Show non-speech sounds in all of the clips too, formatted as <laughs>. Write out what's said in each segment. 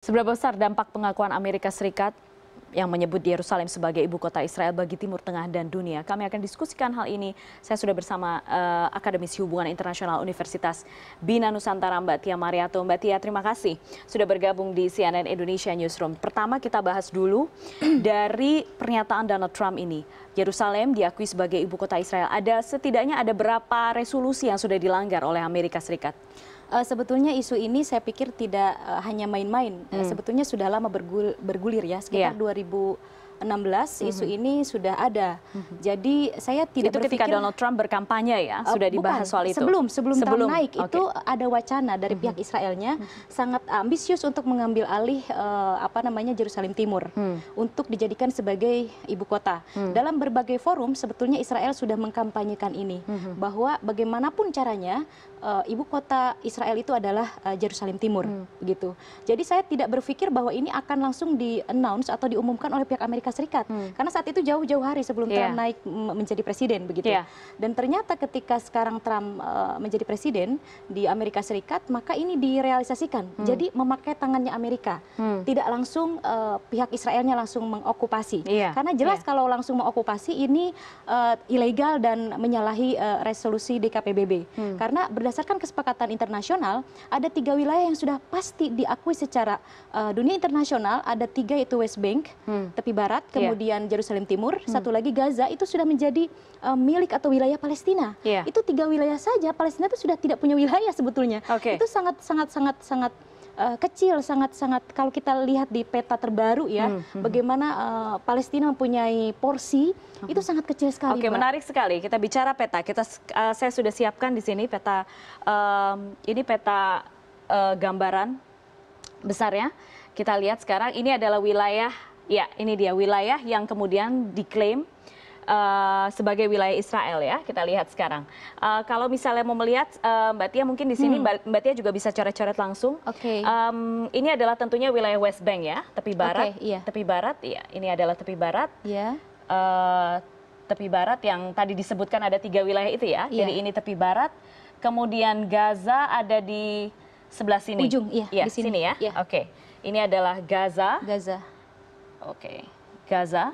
Seberapa besar dampak pengakuan Amerika Serikat yang menyebut Yerusalem sebagai ibu kota Israel bagi Timur Tengah dan dunia? Kami akan diskusikan hal ini. Saya sudah bersama uh, eh, akademisi hubungan internasional Universitas Bina Nusantara Mbak Tia Mariato. Mbak Tia, terima kasih sudah bergabung di CNN Indonesia Newsroom. Pertama kita bahas dulu <clears throat> dari pernyataan Donald Trump ini. Yerusalem diakui sebagai ibu kota Israel. Ada setidaknya ada berapa resolusi yang sudah dilanggar oleh Amerika Serikat? uh, sebetulnya isu ini saya pikir tidak uh, hanya main-main. Eh, hmm. sebetulnya sudah lama bergul bergulir ya sekitar yeah. 2000 2016 mm-hmm. isu ini sudah ada. Mm-hmm. Jadi saya tidak itu berpikir ketika Donald Trump berkampanye ya uh, sudah dibahas bukan, soal itu. Sebelum sebelum, sebelum Trump naik okay. itu ada wacana dari mm-hmm. pihak Israelnya sangat ambisius untuk mengambil alih uh, apa namanya Jerusalem Timur mm. untuk dijadikan sebagai ibu kota. Mm. Dalam berbagai forum sebetulnya Israel sudah mengkampanyekan ini bahwa bagaimanapun caranya uh, ibu kota Israel itu adalah uh, Jerusalem Timur mm. gitu. Jadi saya tidak berpikir bahwa ini akan langsung di announce atau diumumkan oleh pihak Amerika Amerika Serikat hmm. karena saat itu jauh-jauh hari sebelum yeah. Trump naik menjadi presiden begitu. Yeah. Dan ternyata ketika sekarang Trump uh, menjadi presiden di Amerika Serikat maka ini direalisasikan. Hmm. Jadi memakai tangannya Amerika. Hmm. Tidak langsung uh, pihak Israelnya langsung mengokupasi. Yeah. Karena jelas yeah. kalau langsung mengokupasi ini uh, ilegal dan menyalahi uh, resolusi DKPBB. Hmm. Karena berdasarkan kesepakatan internasional ada tiga wilayah yang sudah pasti diakui secara uh, dunia internasional ada tiga yaitu West Bank, hmm. tepi barat Barat, iya. kemudian yeah. Jerusalem Timur, hmm. satu lagi Gaza itu sudah menjadi uh, milik atau wilayah Palestina. Yeah. Itu tiga wilayah saja Palestina itu sudah tidak punya wilayah sebetulnya. Okay. Itu sangat sangat sangat sangat uh, kecil sangat sangat kalau kita lihat di peta terbaru ya hmm. hmm, hmm. bagaimana uh, Palestina mempunyai porsi hmm. itu sangat kecil sekali. Oke, okay, menarik sekali. Kita bicara peta. Kita uh, saya sudah siapkan di sini peta um, ini peta uh, gambaran besarnya. Kita lihat sekarang ini adalah wilayah Ya, ini dia wilayah yang kemudian diklaim Uh, sebagai wilayah Israel ya kita lihat sekarang. Uh, kalau misalnya mau melihat uh, Mbak Tia mungkin di sini hmm. Mbak Tia juga bisa coret-coret langsung. Oke. Okay. Um, ini adalah tentunya wilayah West Bank ya, tepi barat. Okay, iya. Tepi barat ya. Ini adalah tepi barat. Iya. Yeah. Uh, tepi barat yang tadi disebutkan ada tiga wilayah itu ya. Yeah. Jadi ini tepi barat, kemudian Gaza ada di sebelah sini. Ujung, iya. Yeah, di sini, sini ya. Yeah. Oke. Okay. Ini adalah Gaza. Gaza oke gaza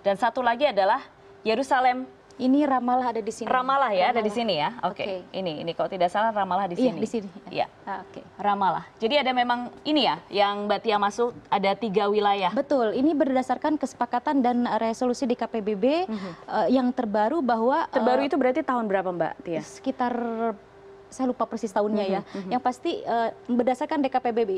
dan satu lagi adalah yerusalem ini ramalah ada di sini ramalah ya ada di sini ya oke ini ini kalau tidak salah ramalah di iya, sini Iya di sini ya oke Ramallah. jadi ada memang ini ya yang mbak Tia masuk ada tiga wilayah betul ini berdasarkan kesepakatan dan resolusi di KPBB mhm. eh, yang terbaru bahwa terbaru eh, itu berarti tahun berapa mbak Tia sekitar saya lupa persis tahunnya mm -hmm, ya. Mm-hmm, mm-hmm. Yang pasti uh, berdasarkan DKPBB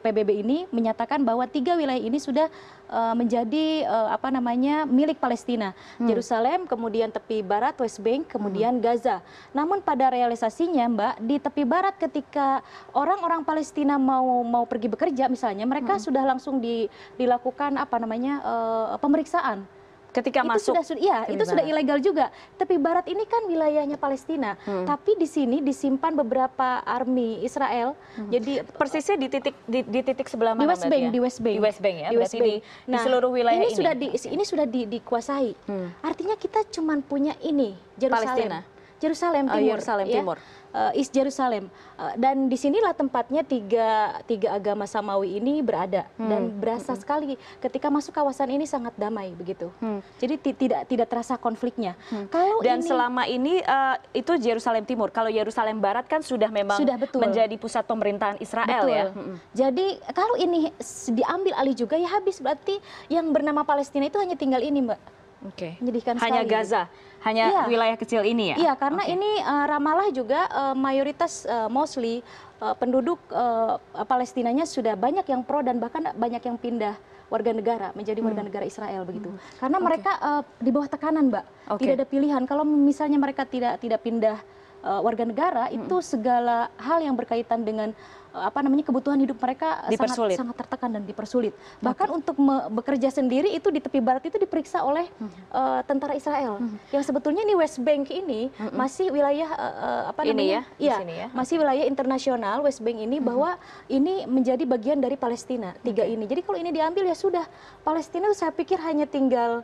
PBB, ini menyatakan bahwa tiga wilayah ini sudah uh, menjadi uh, apa namanya milik Palestina, mm. Jerusalem, kemudian tepi barat West Bank, kemudian mm. Gaza. Namun pada realisasinya, Mbak, di tepi barat ketika orang-orang Palestina mau mau pergi bekerja misalnya, mereka mm. sudah langsung di, dilakukan apa namanya uh, pemeriksaan ketika masuk sudah, iya, itu sudah ilegal juga. Tapi barat ini kan wilayahnya Palestina, hmm. tapi di sini disimpan beberapa army Israel. Hmm. Jadi persisnya di titik di, di titik sebelah mana? Di West Bank, ya? di West Bank. Di West Bank ya. Di West Bank. Di, nah, di seluruh wilayah ini. Ini sudah di, ini sudah di, dikuasai. Hmm. Artinya kita cuma punya ini Jerusalem. Palestina. Jerusalem oh, Timur, uh, Jerusalem ya. Timur. Uh, East Jerusalem. Uh, dan disinilah tempatnya tiga tiga agama samawi ini berada hmm. dan berasa hmm. sekali ketika masuk kawasan ini sangat damai begitu. Hmm. Jadi tidak tidak terasa konfliknya. Hmm. Kalau dan ini, selama ini uh, itu Jerusalem Timur. Kalau Yerusalem Barat kan sudah memang sudah betul. menjadi pusat pemerintahan Israel ya. betul. ya. Hmm. Jadi kalau ini diambil alih juga ya habis berarti yang bernama Palestina itu hanya tinggal ini, Mbak Oke. menyedihkan sekali. Hanya Gaza, hanya iya. wilayah kecil ini ya? Iya, karena okay. ini uh, eh, Ramalah juga uh, mayoritas uh, mostly uh, penduduk uh, Palestinanya sudah banyak yang pro dan bahkan banyak yang pindah warga negara menjadi hmm. warga negara Israel begitu. Hmm. Karena okay. mereka uh, di bawah tekanan, Mbak. Okay. Tidak ada pilihan kalau misalnya mereka tidak tidak pindah Eh, warga negara hmm. itu segala hal yang berkaitan dengan eh, apa namanya kebutuhan hidup mereka sangat sangat tertekan dan dipersulit. Bahkan untuk bekerja sendiri itu di tepi barat itu diperiksa oleh -hmm. uh, tentara Israel. -hmm. Yang sebetulnya ini West Bank ini -hmm. masih wilayah uh, apa ini namanya? Ya, ya, sini ya, masih wilayah internasional West Bank ini -hmm. bahwa ini menjadi bagian dari Palestina tiga okay. ini. Jadi kalau ini diambil ya sudah Palestina saya pikir hanya tinggal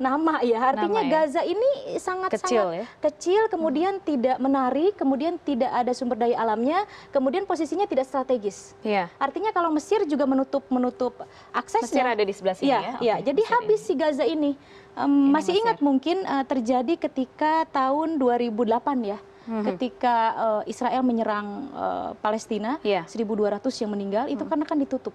nama ya artinya ya. Gaza ini sangat kecil, sangat ya? kecil kemudian hmm. tidak menarik kemudian tidak ada sumber daya alamnya kemudian posisinya tidak strategis ya. artinya kalau Mesir juga menutup menutup aksesnya Mesir ada di sebelah sini iya, ya, ya? ya. jadi Mesir habis ini. si Gaza ini um, masih Mesir. ingat mungkin uh, terjadi ketika tahun 2008 ya hmm. ketika uh, Israel menyerang uh, Palestina ya. 1200 yang meninggal itu hmm. karena kan ditutup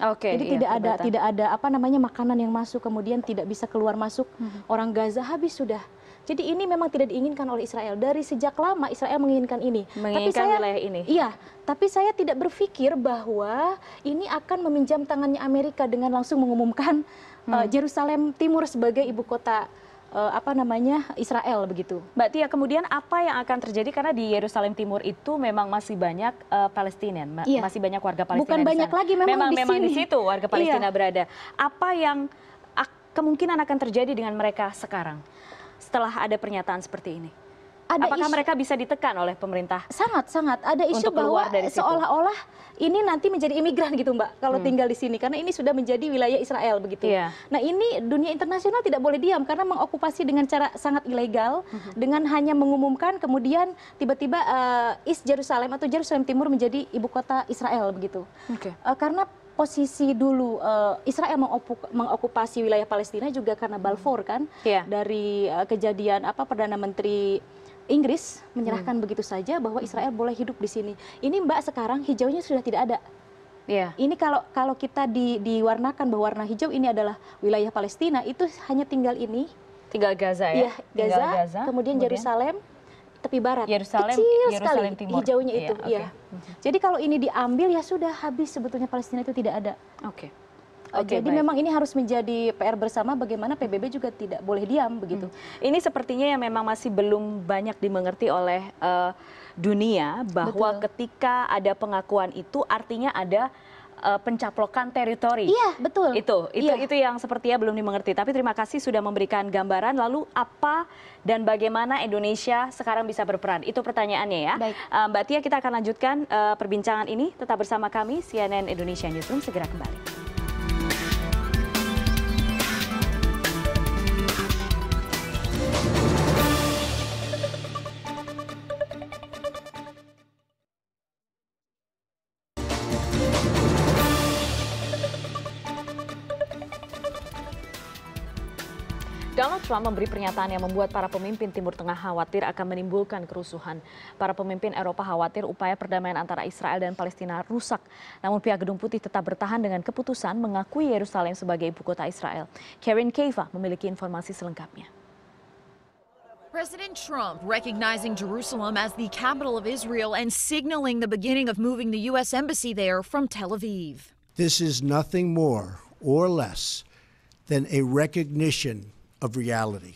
jadi iya, tidak ada tidak ada apa namanya makanan yang masuk kemudian tidak bisa keluar masuk mm-hmm. orang Gaza habis sudah jadi ini memang tidak diinginkan oleh Israel dari sejak lama Israel menginginkan ini. Menginginkan tapi saya, wilayah ini. Iya, tapi saya tidak berpikir bahwa ini akan meminjam tangannya Amerika dengan langsung mengumumkan eh, hmm. uh, Jerusalem Timur sebagai ibu kota Eh, apa namanya Israel begitu. Mbak Tia, kemudian apa yang akan terjadi karena di Yerusalem Timur itu memang masih banyak uh, eh, Palestina, ma iya. masih banyak warga Palestina. Bukan banyak lagi memang, memang di memang di situ warga iya. Palestina iya. berada. Apa yang kemungkinan akan terjadi dengan mereka sekarang setelah ada pernyataan seperti ini? ada Apakah isu, mereka bisa ditekan oleh pemerintah? Sangat, sangat. Ada isu bahwa seolah-olah ini nanti menjadi imigran gitu Mbak kalau hmm. tinggal di sini karena ini sudah menjadi wilayah Israel begitu. Yeah. Nah, ini dunia internasional tidak boleh diam karena mengokupasi dengan cara sangat ilegal hmm. dengan hanya mengumumkan kemudian tiba-tiba uh, East Jerusalem atau Jerusalem Timur menjadi ibu kota Israel begitu. Okay. Uh, eh, karena posisi dulu uh, Israel mengokupasi wilayah Palestina juga karena Balfour kan yeah. dari uh, kejadian apa perdana menteri Inggris menyerahkan hmm. begitu saja bahwa hmm. Israel boleh hidup di sini. Ini Mbak sekarang hijaunya sudah tidak ada. Yeah. Ini kalau kalau kita di, diwarnakan bahwa warna hijau ini adalah wilayah Palestina itu hanya tinggal ini. Tinggal Gaza ya. Iya, Gaza, tinggal Gaza, kemudian Yerusalem, tepi barat. Yerusalem, Kecil Yerusalem sekali Timur. hijaunya itu. Yeah, okay. ya. Jadi kalau ini diambil ya sudah habis sebetulnya Palestina itu tidak ada. Oke. Okay. Jadi baik. memang ini harus menjadi PR bersama bagaimana PBB juga tidak boleh diam begitu. Hmm. Ini sepertinya yang memang masih belum banyak dimengerti oleh uh, dunia bahwa Betul. ketika ada pengakuan itu artinya ada eh, pencaplokan teritori. Iya, betul. Itu itu iya. itu yang sepertinya belum dimengerti. Tapi terima kasih sudah memberikan gambaran lalu apa dan bagaimana Indonesia sekarang bisa berperan. Itu pertanyaannya ya. Baik. Eh, Mbak Tia kita akan lanjutkan perbincangan ini tetap bersama kami CNN Indonesia Newsroom segera kembali. Trump memberi pernyataan yang membuat para pemimpin Timur Tengah khawatir akan menimbulkan kerusuhan. Para pemimpin Eropa khawatir upaya perdamaian antara Israel dan Palestina rusak. Namun pihak Gedung Putih tetap bertahan dengan keputusan mengakui Yerusalem sebagai ibu kota Israel. Karen Keiva memiliki informasi selengkapnya. President Trump recognizing Jerusalem as the capital of Israel and signaling the beginning of moving the U.S. embassy there from Tel Aviv. This is nothing more or less than a recognition of reality.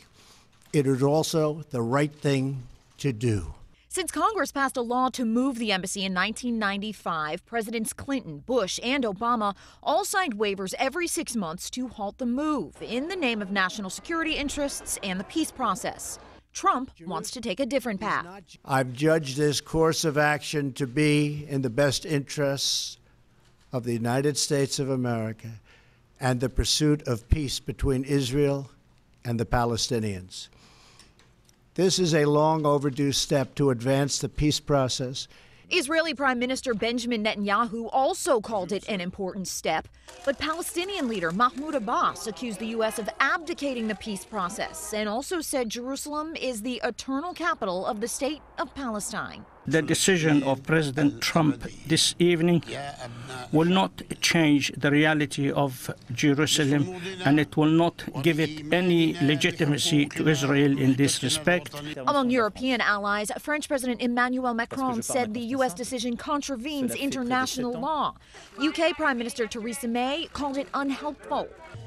It is also the right thing to do. Since Congress passed a law to move the embassy in 1995, Presidents Clinton, Bush, and Obama all signed waivers every six months to halt the move in the name of national security interests and the peace process. Trump wants to take a different path. I've judged this course of action to be in the best interests of the United States of America and the pursuit of peace between Israel and the Palestinians. This is a long overdue step to advance the peace process. Israeli Prime Minister Benjamin Netanyahu also called it an important step, but Palestinian leader Mahmoud Abbas accused the U.S. of abdicating the peace process and also said Jerusalem is the eternal capital of the state of Palestine. The decision of President Trump this evening will not change the reality of Jerusalem and it will not give it any legitimacy to Israel in this respect. Among European allies, French President Emmanuel Macron said the U.S. decision contravenes international law. UK Prime Minister Theresa May called it unhelpful.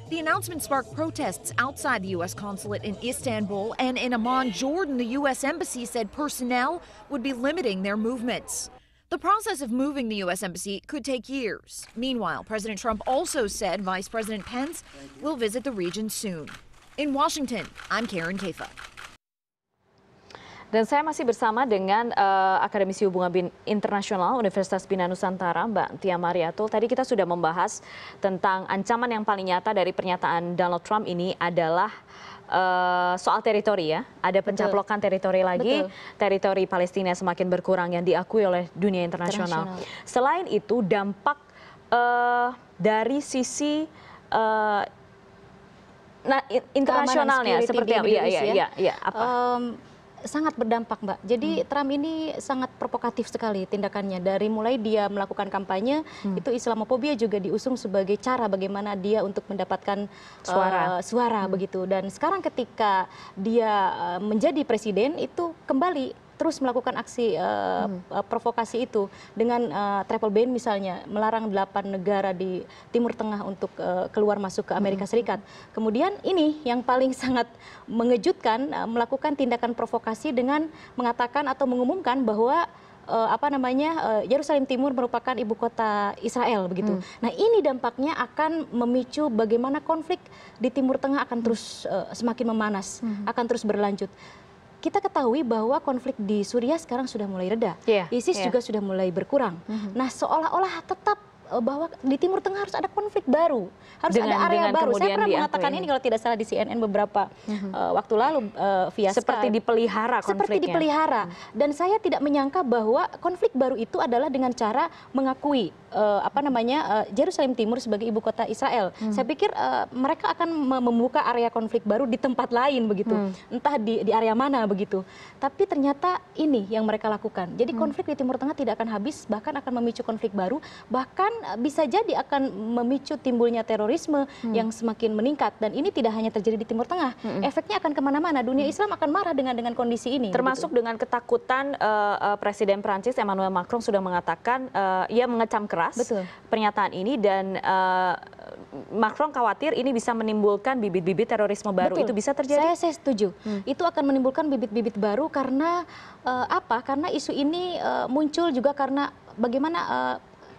The announcement sparked protests outside the U.S. consulate in Istanbul and in Amman, Jordan. The U.S. embassy said personnel would be limiting their movements. The process of moving the U.S. embassy could take years. Meanwhile, President Trump also said Vice President Pence will visit the region soon. In Washington, I'm Karen Kafa. dan saya masih bersama dengan eh, akademisi hubungan internasional universitas bina nusantara mbak tia mariatul tadi kita sudah membahas tentang ancaman yang paling nyata dari pernyataan donald trump ini adalah eh, soal teritori ya, ada pencaplokan Betul. teritori lagi, Betul. teritori Palestina semakin berkurang yang diakui oleh dunia internasional. Selain itu dampak uh, dari sisi uh, nah internasionalnya seperti apa? ya, ya, ya, ya. apa? Um, sangat berdampak Mbak. Jadi hmm. Trump ini sangat provokatif sekali tindakannya. Dari mulai dia melakukan kampanye, hmm. itu islamophobia juga diusung sebagai cara bagaimana dia untuk mendapatkan eh, suara, uh, suara hmm. begitu. Dan sekarang ketika dia eh, menjadi presiden itu kembali terus melakukan aksi uh, provokasi itu dengan uh, travel ban misalnya melarang delapan negara di Timur Tengah untuk uh, keluar masuk ke hmm. Amerika Serikat. Kemudian ini yang paling <laughs> sangat mengejutkan uh, melakukan tindakan provokasi dengan mengatakan atau mengumumkan bahwa uh, apa namanya Yerusalem uh, Timur merupakan ibu kota Israel begitu. Hmm. Nah ini dampaknya akan memicu bagaimana konflik di Timur Tengah akan terus uh, semakin memanas, hmm. akan terus berlanjut kita ketahui bahwa konflik di Suriah sekarang sudah mulai reda. Yeah, ISIS yeah. juga sudah mulai berkurang. Mm -hmm. Nah, seolah-olah tetap Eh, bahwa di Timur Tengah harus ada konflik baru, harus dengan, ada area baru. Saya pernah mengatakan ini kalau tidak salah di CNN beberapa uh-huh. uh, waktu lalu uh, via seperti dipelihara konfliknya. Seperti dipelihara mhm. dan saya tidak menyangka bahwa konflik baru itu adalah dengan cara mengakui uh, apa namanya uh, Jerusalem Timur sebagai ibu kota Israel. Uh-huh. Saya pikir uh, mereka akan membuka area konflik baru di tempat lain begitu, Uh-huh. entah di di area mana begitu. Tapi ternyata ini yang mereka lakukan. Jadi konflik di Timur Tengah tidak akan habis, bahkan akan memicu konflik baru, bahkan Eh, bisa jadi akan memicu timbulnya terorisme hmm. yang semakin meningkat dan ini tidak hanya terjadi di Timur Tengah, hmm. efeknya akan kemana-mana. Dunia hmm. Islam akan marah dengan dengan kondisi ini. Termasuk gitu. dengan ketakutan uh, Presiden Prancis Emmanuel Macron sudah mengatakan uh, ia mengecam keras Betul. pernyataan ini dan uh, Macron khawatir ini bisa menimbulkan bibit-bibit terorisme baru. Betul. Itu bisa terjadi. Saya saya setuju. Hmm. Itu akan menimbulkan bibit-bibit baru karena uh, apa? Karena isu ini uh, muncul juga karena bagaimana uh,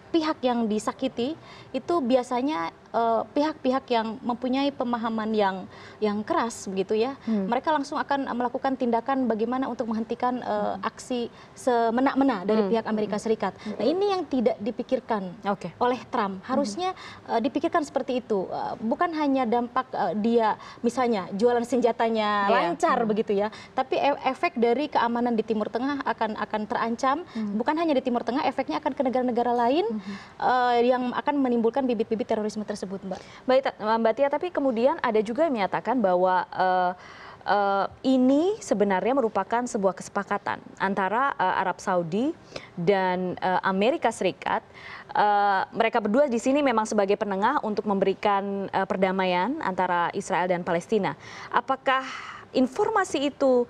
pihak yang disakiti itu biasanya Eh, pihak-pihak uh, yang mempunyai pemahaman yang yang keras begitu ya, hmm. mereka langsung akan melakukan tindakan bagaimana untuk menghentikan uh, aksi semena-mena dari hmm. pihak Amerika hmm. Serikat. Nah, hmm. Nah ini yang tidak dipikirkan okay. oleh Trump. Hmm. Harusnya uh, dipikirkan seperti itu, uh, bukan hanya dampak uh, dia misalnya jualan senjatanya yeah. lancar hmm. begitu ya, tapi e efek dari keamanan di Timur Tengah akan akan terancam. Hmm. Bukan hanya di Timur Tengah, efeknya akan ke negara-negara lain hmm. uh, yang akan menimbulkan bibit-bibit terorisme tersebut tersebut mbak eh, mbak tia tapi kemudian ada juga yang menyatakan bahwa eh, eh, ini sebenarnya merupakan sebuah kesepakatan antara arab saudi dan amerika serikat mereka berdua di sini memang sebagai penengah untuk memberikan perdamaian antara israel dan palestina apakah informasi itu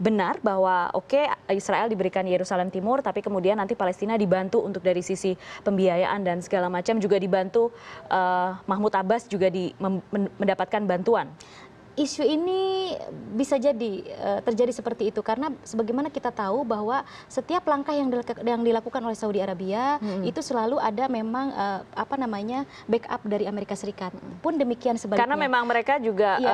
benar bahwa oke israel diberikan yerusalem timur tapi kemudian nanti palestina dibantu untuk dari sisi pembiayaan dan segala macam juga dibantu eh, mahmud abbas juga mendapatkan bantuan isu ini bisa jadi eh, terjadi seperti itu karena sebagaimana kita tahu bahwa setiap langkah yang dilakukan oleh Saudi Arabia hmm. itu selalu ada memang eh, apa namanya backup dari Amerika Serikat pun demikian sebaliknya karena memang mereka juga ya.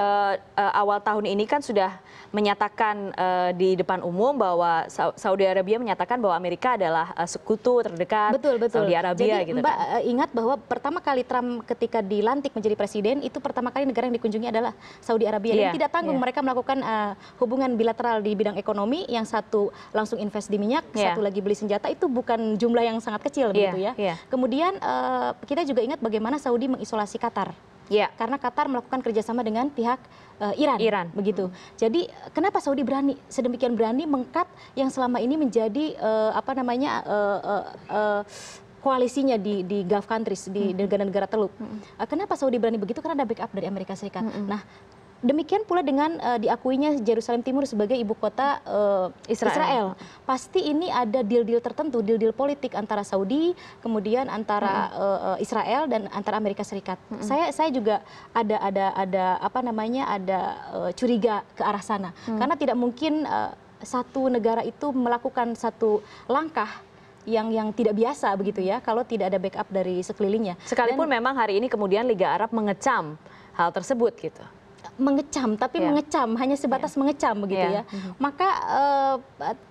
uh, awal tahun ini kan sudah menyatakan uh, di depan umum bahwa Saudi Arabia menyatakan bahwa Amerika adalah sekutu terdekat betul, betul. Saudi Arabia jadi gitu Mbak kan. ingat bahwa pertama kali Trump ketika dilantik menjadi presiden itu pertama kali negara yang dikunjungi adalah Saudi Arabia yeah. ini iya, tidak tanggung yeah. mereka melakukan uh, hubungan bilateral di bidang ekonomi yang satu langsung invest di minyak, yeah. satu lagi beli senjata itu bukan jumlah yang sangat kecil yeah. begitu ya. Yeah. Kemudian uh, kita juga ingat bagaimana Saudi mengisolasi Qatar. Ya. Karena Qatar melakukan kerjasama dengan pihak uh, Iran. Iran. Begitu. Hmm. Jadi kenapa Saudi berani sedemikian berani mengkat yang selama ini menjadi uh, apa namanya uh, uh, uh, koalisinya di di Gulf countries di hmm. negara-negara teluk. Hmm. Uh, kenapa Saudi berani begitu? Karena ada backup dari Amerika Serikat. Hmm. Nah, Demikian pula dengan uh, diakuinya Jerusalem Timur sebagai ibu kota uh, Israel. Israel. Pasti ini ada deal-deal tertentu, deal-deal politik antara Saudi, kemudian antara hmm. uh, Israel dan antara Amerika Serikat. Hmm. Saya saya juga ada ada ada apa namanya ada uh, curiga ke arah sana hmm. karena tidak mungkin uh, satu negara itu melakukan satu langkah yang yang tidak biasa begitu ya kalau tidak ada backup dari sekelilingnya. Sekalipun Dan, memang hari ini kemudian Liga Arab mengecam hal tersebut gitu mengecam tapi yeah. mengecam hanya iya. sebatas yeah. mengecam begitu yeah. ya mm-hmm. maka uh,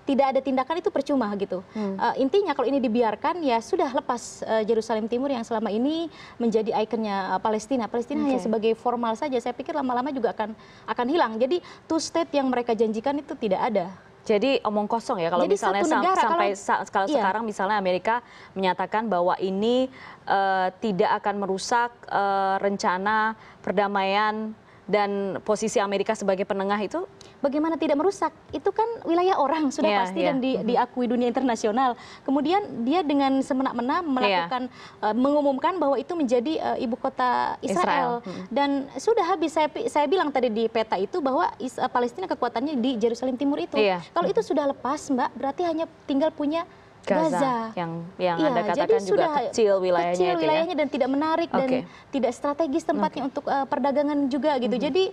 tidak ada tindakan itu percuma gitu mm. uh, intinya kalau ini dibiarkan ya sudah lepas uh, Jerusalem Timur yang selama ini menjadi ikonnya uh, Palestina Palestina okay. hanya sebagai formal saja saya pikir lama-lama juga akan akan hilang jadi two state yang mereka janjikan itu tidak ada jadi omong kosong ya kalau Jadi misalnya sam negara, sampai kalau, kalau iya. sekarang misalnya Amerika menyatakan bahwa ini uh, tidak akan merusak uh, rencana perdamaian dan posisi amerika sebagai penengah itu bagaimana tidak merusak itu kan wilayah orang sudah ya, pasti ya. dan mm-hmm. diakui dunia internasional kemudian dia dengan semena mena ya. melakukan eh, mengumumkan bahwa itu menjadi eh, ibu kota israel mm-hmm. dan sudah habis saya saya bilang tadi di peta itu bahwa eh, palestina kekuatannya di jerusalem timur itu iya. kalau itu sudah lepas mbak berarti hanya tinggal punya Gaza, Gaza. yang yang ya, anda katakan juga kecil wilayahnya kecil itu ya. wilayahnya ya? dan tidak menarik okay. dan tidak strategis tempatnya okay. untuk uh, perdagangan juga gitu. Mm -hmm. Jadi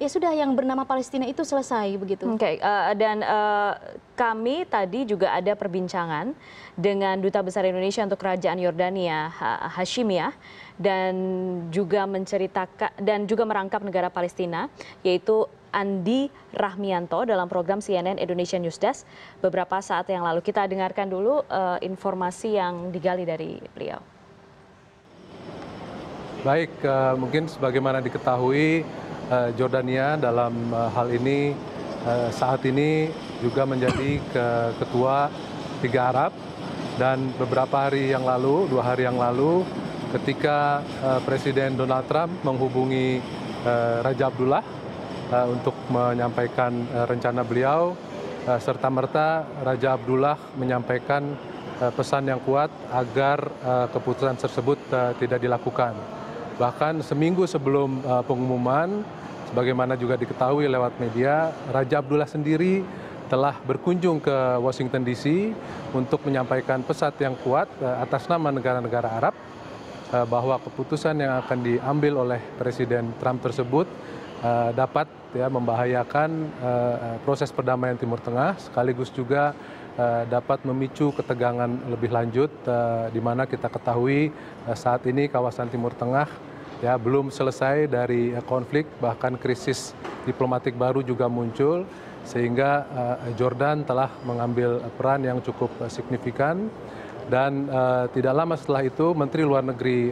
ya sudah yang bernama Palestina itu selesai begitu. Oke okay. uh, eh, dan uh, kami tadi juga ada perbincangan dengan duta besar Indonesia untuk Kerajaan Yordania Hashimiyah dan juga menceritakan dan juga merangkap negara Palestina yaitu Andi Rahmianto dalam program CNN Indonesia Newsdesk beberapa saat yang lalu. Kita dengarkan dulu uh, informasi yang digali dari beliau. Baik, uh, mungkin sebagaimana diketahui uh, Jordania dalam uh, hal ini uh, saat ini juga menjadi ke ketua Tiga Arab dan beberapa hari yang lalu, dua hari yang lalu, ketika uh, Presiden Donald Trump menghubungi uh, Raja Abdullah, Eh, untuk menyampaikan eh, rencana beliau eh, serta merta Raja Abdullah menyampaikan pesan yang kuat agar keputusan tersebut tidak dilakukan. Bahkan seminggu sebelum pengumuman, sebagaimana juga diketahui lewat media, Raja Abdullah sendiri telah berkunjung ke Washington DC untuk menyampaikan pesan yang kuat atas nama negara-negara Arab bahwa keputusan yang akan diambil oleh Presiden Trump tersebut Eh, dapat ya membahayakan eh, eh, proses perdamaian Timur Tengah sekaligus juga dapat memicu ketegangan lebih lanjut di mana kita ketahui saat ini kawasan Timur Tengah ya belum selesai dari konflik bahkan krisis diplomatik baru juga muncul sehingga Jordan telah mengambil peran yang cukup signifikan dan tidak lama setelah itu Menteri Luar Negeri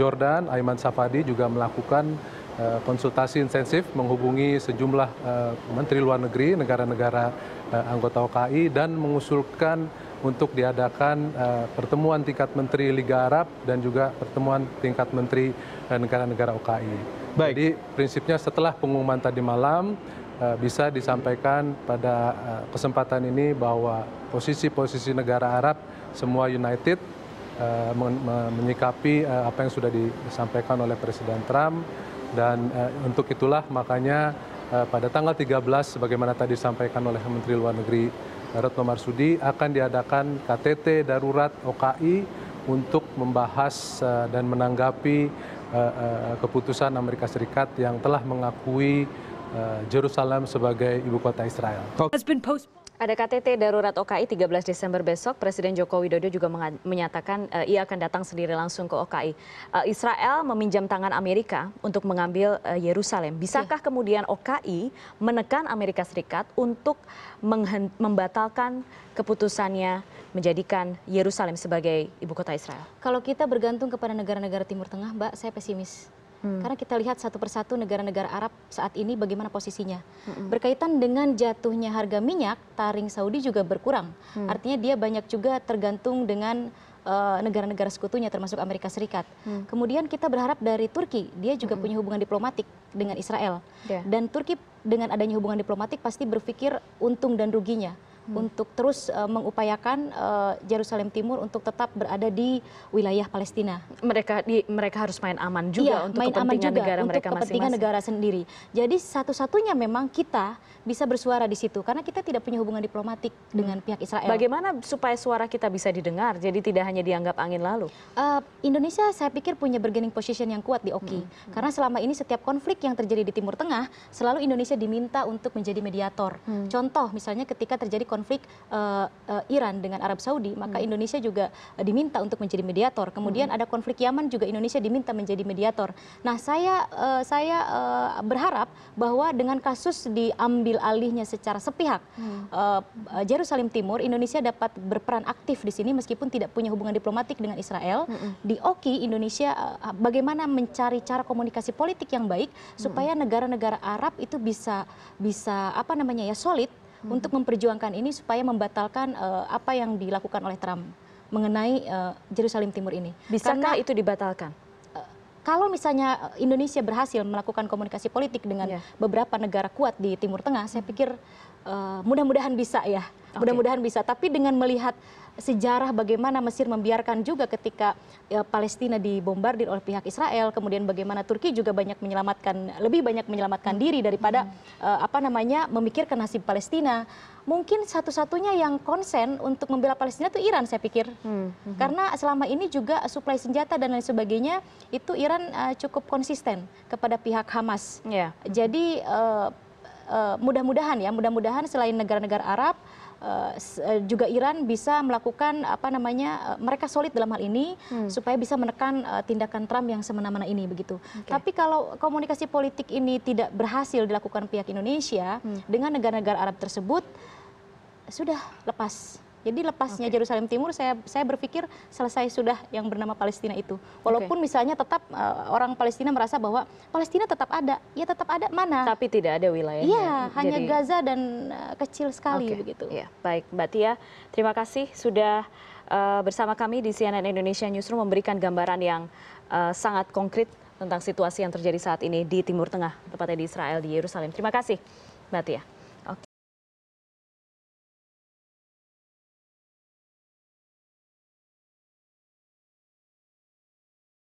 Jordan Aiman Safadi juga melakukan Eh, konsultasi intensif menghubungi sejumlah eh, menteri luar negeri negara-negara eh, anggota OKI dan mengusulkan untuk diadakan pertemuan tingkat menteri Liga Arab dan juga pertemuan tingkat menteri negara-negara OKI. Baik. Jadi prinsipnya setelah pengumuman tadi malam bisa disampaikan pada kesempatan ini bahwa posisi-posisi negara Arab semua united menyikapi apa yang sudah disampaikan oleh Presiden Trump dan uh, untuk itulah makanya uh, pada tanggal 13 sebagaimana tadi disampaikan oleh Menteri Luar Negeri eh, Retno Marsudi akan diadakan KTT darurat OKI untuk membahas uh, dan menanggapi uh, uh, keputusan Amerika Serikat yang telah mengakui Jerusalem sebagai ibu kota Israel. Ada KTT darurat OKI 13 Desember besok. Presiden Joko Widodo juga menyatakan uh, ia akan datang sendiri langsung ke OKI. Uh, eh, Israel meminjam tangan Amerika untuk mengambil uh, Yerusalem. Bisakah yeah. kemudian OKI menekan Amerika Serikat untuk membatalkan keputusannya menjadikan Yerusalem sebagai ibu kota Israel? Kalau kita bergantung kepada negara-negara Timur Tengah, Mbak, saya pesimis. Hmm. Karena kita lihat satu persatu negara-negara Arab saat ini bagaimana posisinya. Hmm. Berkaitan dengan jatuhnya harga minyak, taring Saudi juga berkurang. Hmm. Artinya dia banyak juga tergantung dengan eh, negara-negara uh, sekutunya termasuk Amerika Serikat. Hmm. Kemudian kita berharap dari Turki, dia juga hmm. punya hubungan diplomatik dengan Israel. Yeah. Dan Turki dengan adanya hubungan diplomatik pasti berpikir untung dan ruginya. Hmm. untuk terus uh, mengupayakan uh, Jerusalem Timur untuk tetap berada di wilayah Palestina. Mereka di, mereka harus main aman juga iya, untuk main kepentingan aman juga negara untuk mereka kepentingan masing-masing. negara sendiri. Jadi satu-satunya memang kita bisa bersuara di situ karena kita tidak punya hubungan diplomatik hmm. dengan pihak Israel. Bagaimana supaya suara kita bisa didengar? Jadi tidak hanya dianggap angin lalu. Uh, Indonesia saya pikir punya bargaining position yang kuat di OKI hmm. hmm. karena selama ini setiap konflik yang terjadi di Timur Tengah selalu Indonesia diminta untuk menjadi mediator. Hmm. Contoh misalnya ketika terjadi konflik konflik eh, eh, Iran dengan Arab Saudi, maka hmm. Indonesia juga eh, diminta untuk menjadi mediator. Kemudian hmm. ada konflik Yaman juga Indonesia diminta menjadi mediator. Nah, saya saya berharap bahwa dengan kasus diambil alihnya secara sepihak hmm. Jerusalem Timur, Indonesia dapat berperan aktif di sini meskipun tidak punya hubungan diplomatik dengan Israel. Di OKI Indonesia bagaimana mencari cara komunikasi politik yang baik supaya negara-negara Arab itu bisa bisa apa namanya ya solid Hmm. untuk memperjuangkan ini supaya membatalkan eh, apa yang dilakukan oleh Trump mengenai eh, Jerusalem Timur ini. Bisakah Karena, itu dibatalkan? Eh, kalau misalnya Indonesia berhasil melakukan komunikasi politik dengan yeah. beberapa negara kuat di Timur Tengah, saya pikir uh, mudah-mudahan bisa ya mudah-mudahan bisa tapi dengan melihat sejarah bagaimana Mesir membiarkan juga ketika ya, Palestina dibombardir oleh pihak Israel, kemudian bagaimana Turki juga banyak menyelamatkan lebih banyak menyelamatkan hmm. diri daripada hmm. uh, apa namanya memikirkan nasib Palestina. Mungkin satu-satunya yang konsen untuk membela Palestina itu Iran saya pikir. Hmm. Hmm. Karena selama ini juga suplai senjata dan lain sebagainya itu Iran uh, cukup konsisten kepada pihak Hamas. Yeah. Jadi uh, uh, mudah-mudahan ya, mudah-mudahan selain negara-negara Arab Eh, eh, juga Iran bisa melakukan apa namanya eh, mereka solid dalam hal ini hmm. supaya bisa menekan uh, tindakan Trump yang semena-mena ini begitu. Okay. Tapi kalau komunikasi politik ini tidak berhasil dilakukan pihak Indonesia hmm. dengan negara-negara Arab tersebut sudah lepas jadi lepasnya okay. Jerusalem Timur saya saya berpikir selesai sudah yang bernama Palestina itu. Walaupun okay. misalnya tetap uh, orang Palestina merasa bahwa Palestina tetap ada, ya tetap ada mana? Tapi tidak ada wilayahnya. Iya, hanya Gaza dan uh, kecil sekali okay. begitu. Ya, baik Mbak Tia, terima kasih sudah uh, bersama kami di CNN Indonesia Newsroom memberikan gambaran yang uh, sangat konkret tentang situasi yang terjadi saat ini di Timur Tengah, tepatnya di Israel di Yerusalem. Terima kasih Mbak Tia.